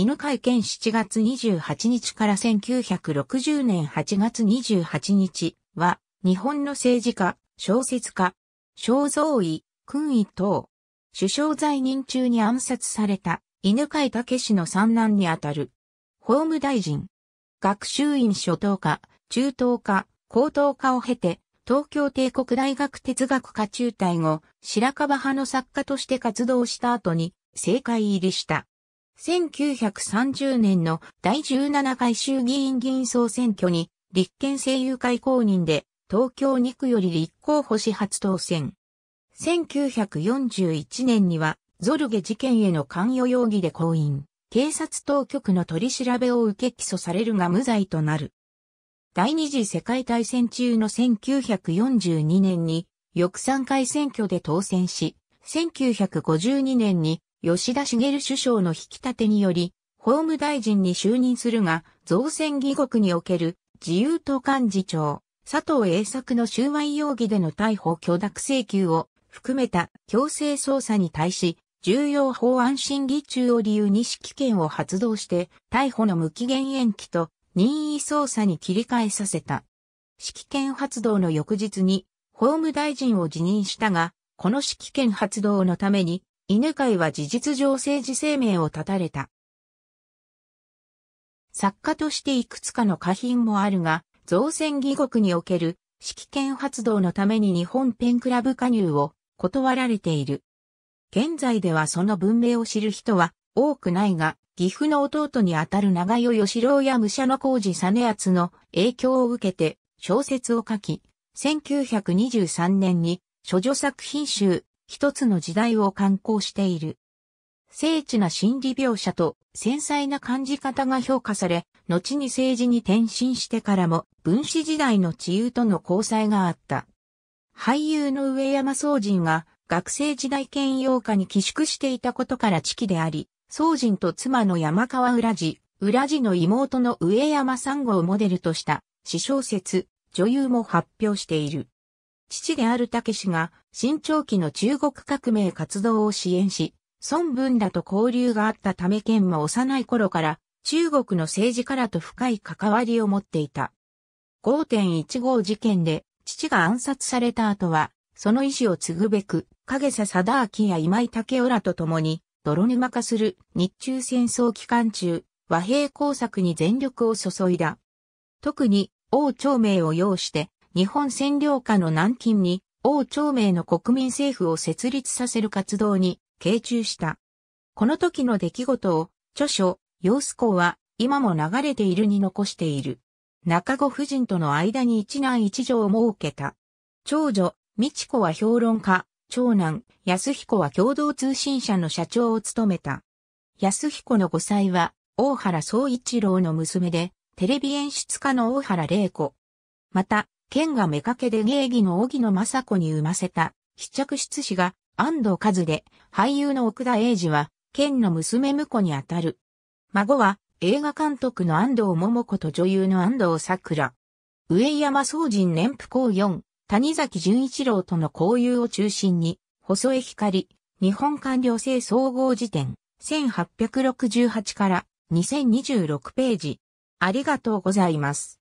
犬飼県7月28日から1960年8月28日は、日本の政治家、小説家、肖像医、君位等、首相在任中に暗殺された、犬飼武氏の三男にあたる、法務大臣、学習院初等科、中等科、高等科を経て、東京帝国大学哲学科中退後、白樺派の作家として活動した後に、政界入りした。1930年の第17回衆議院議員総選挙に立憲政友会公認で東京2区より立候補し初当選。1941年にはゾルゲ事件への関与容疑で公認。警察当局の取り調べを受け起訴されるが無罪となる。第二次世界大戦中の1942年に、翌3回選挙で当選し、1952年に吉田茂首相の引き立てにより、法務大臣に就任するが、造船議国における自由党幹事長、佐藤栄作の収賄容疑での逮捕許諾請求を含めた強制捜査に対し、重要法案審議中を理由に指揮権を発動して、逮捕の無期限延期と任意捜査に切り替えさせた。指揮権発動の翌日に、法務大臣を辞任したが、この指揮権発動のために、犬飼は事実上政治生命を絶たれた。作家としていくつかの花品もあるが、造船義国における指揮権発動のために日本ペンクラブ加入を断られている。現在ではその文明を知る人は多くないが、岐阜の弟にあたる長与義郎や武者の工事実厚の影響を受けて小説を書き、1923年に諸女作品集一つの時代を観光している。精緻な心理描写と繊細な感じ方が評価され、後に政治に転身してからも分子時代の治癒との交際があった。俳優の上山宗人が学生時代兼用家に寄宿していたことから知己であり、宗人と妻の山川浦寺、浦寺の妹の上山三号をモデルとした、詩小説、女優も発表している。父である武氏が、新朝期の中国革命活動を支援し、孫文らと交流があったため県も幼い頃から、中国の政治家らと深い関わりを持っていた。5.15事件で、父が暗殺された後は、その意志を継ぐべく、影佐貞明や今井武雄らと共に、泥沼化する日中戦争期間中、和平工作に全力を注いだ。特に、王朝明を要して、日本占領下の南京に王朝明の国民政府を設立させる活動に傾注した。この時の出来事を著書、陽子公は今も流れているに残している。中子夫人との間に一男一女を設けた。長女、美智子は評論家、長男、安彦は共同通信社の社長を務めた。安彦の5歳は、大原総一郎の娘で、テレビ演出家の大原玲子。また、剣が目掛けで芸妓の荻野正子に生ませた、筆着室子が安藤和で、俳優の奥田英二は、剣の娘婿にあたる。孫は、映画監督の安藤桃子と女優の安藤桜。上山総人年府公4、谷崎潤一郎との交友を中心に、細江光、日本官僚制総合辞典、1868から2026ページ。ありがとうございます。